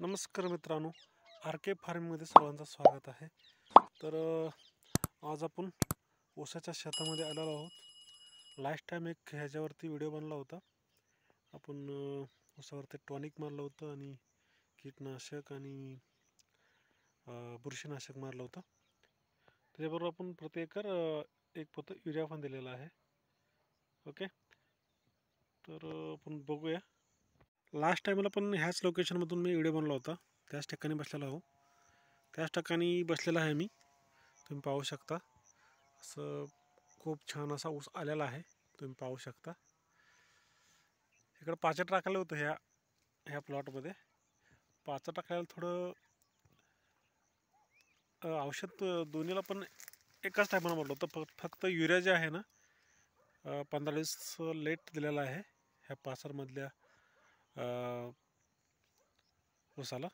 नमस्कार मित्रांनो आर के फार्मिंगमध्ये सर्वांचं स्वागत आहे तर आज आपण ओसाच्या शेतामध्ये आलेलो आहोत लास्ट टाईम एक ह्याच्यावरती व्हिडिओ बनला होता आपण ओसावरती टॉनिक मारलं होतं आणि कीटनाशक आणि बुरशीनाशक मारलं होतं त्याच्याबरोबर आपण प्रति एकर एक पोतं युरिया पण दिलेला आहे ओके तर आपण बघूया लास्ट टाईमला पण ह्याच लोकेशनमधून मी व्हिडिओ बनला होता त्याच ठिकाणी बसलेला आहो त्याच ठिकाणी बसलेला आहे मी तुम्ही पाहू शकता असं खूप छान असा ऊस आलेला आहे तुम्ही पाहू शकता इकडं पाचट टाकायला होतं ह्या ह्या प्लॉटमध्ये पाचट टाकायला थोडं औषध दोन्हीला पण एकाच टायमानं म्हटलं होतं फक्त युरिया जे आहे ना पंधरा दिवस लेट दिलेला आहे ह्या पाचरमधल्या मसाला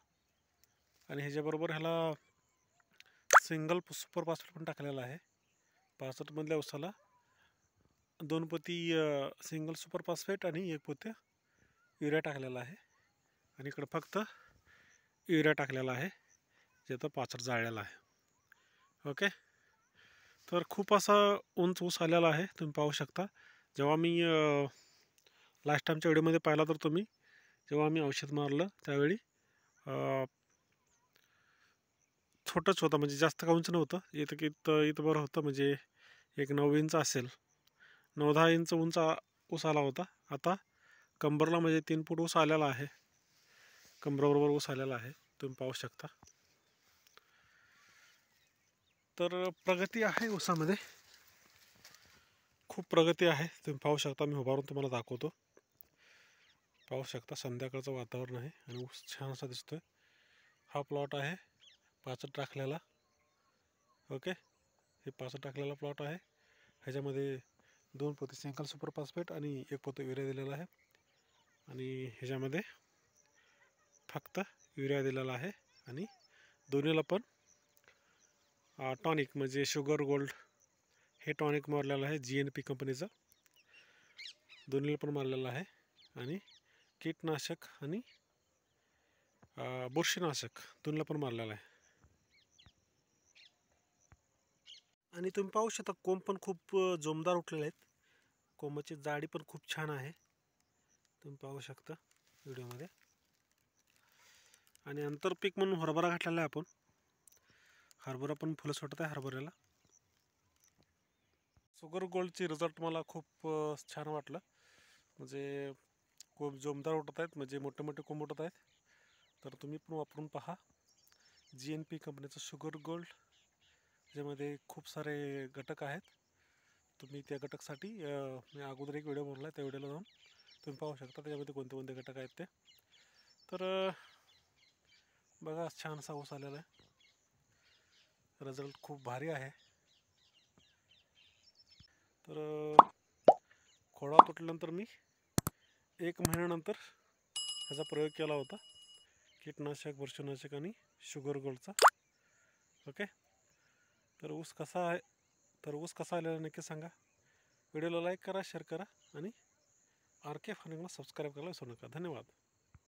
आणि ह्याच्याबरोबर ह्याला सिंगल सुपर पासवर्ड पण टाकलेला आहे पासवर्डमधल्या उसाला दोन पोती सिंगल सुपर फॉस्फेट आणि एक पोत्या युरिया टाकलेला आहे आणि इकडं फक्त युरिया टाकलेला आहे जे तर पाचट जाळलेला आहे ओके तर खूप असा उंच ऊस आलेला आहे तुम्ही पाहू शकता जेव्हा मी लास्ट टाईमच्या व्हिडिओमध्ये पाहिला तर तुम्ही जेव्हा आम्ही औषध मारलं त्यावेळी छोटंच होतं म्हणजे जास्त काउंच नव्हतं इथं इथं इथं बरं होतं म्हणजे एक नऊ इंच असेल नऊ दहा इंच उंच ऊस आला होता आता कंबरला म्हणजे तीन फूट ऊस आलेला आहे कंबराबरोबर ऊस आलेला आहे तुम्ही पाहू शकता तर प्रगती आहे ऊसामध्ये खूप प्रगती आहे तुम्ही पाहू शकता मी उभारून तुम्हाला दाखवतो पाहू शकता संध्याकाळचं वातावरण आहे आणि ऊस छानसा दिसतोय हा प्लॉट आहे पाचट टाकलेला ओके हे पाचट टाकलेला प्लॉट आहे ह्याच्यामध्ये दोन पोते सिंकल सुपर पासपेट आणि एक पोते युरिया दिलेला आहे आणि ह्याच्यामध्ये फक्त युरिया दिलेला आहे आणि दोन्हीला पण टॉनिक म्हणजे शुगर गोल्ड हे टॉनिक मारलेलं आहे जी एन पी कंपनीचं दोन्हीला पण मारलेलं आहे आणि कीटनाशक आणि बुरशीनाशक दोनला पण मारलेला आहे आणि तुम्ही पाहू शकता कोंब पण खूप जोमदार उठलेले आहेत कोंबाची जाडी पण खूप छान आहे तुम्ही पाहू शकता व्हिडिओमध्ये आणि आंतरपीक म्हणून हरभरा घातलेला आहे आपण हरभरा पण फुलं सोडत आहे हरभऱ्याला सुगर गोल्डची रिझल्ट मला खूप छान वाटलं म्हणजे खूप जोमदार उठत आहेत म्हणजे मोठे मोठे कोंब उठत आहेत तर तुम्ही पण वापरून पहा जी एन पी कंपनीचं शुगर गोल्ड ज्यामध्ये खूप सारे घटक आहेत तुम्ही त्या घटकसाठी मी अगोदर एक व्हिडिओ बनवला त्या व्हिडिओला जाऊन तुम्ही पाहू शकता त्याच्यामध्ये कोणते कोणते घटक आहेत ते तर बघा छान साऊस आलेला आहे रिझल्ट खूप भारी आहे तर खोडा तुटल्यानंतर मी एक महिन्यानंतर ह्याचा प्रयोग केला होता कीटनाशक बुरशीनाशक आणि शुगर गोल्डचा ओके तर ऊस कसा आहे तर ऊस कसा आलेला नक्की सांगा व्हिडिओला लाईक करा शेअर करा आणि आर के फार्मिंगला सबस्क्राईब करायला विसरू नका धन्यवाद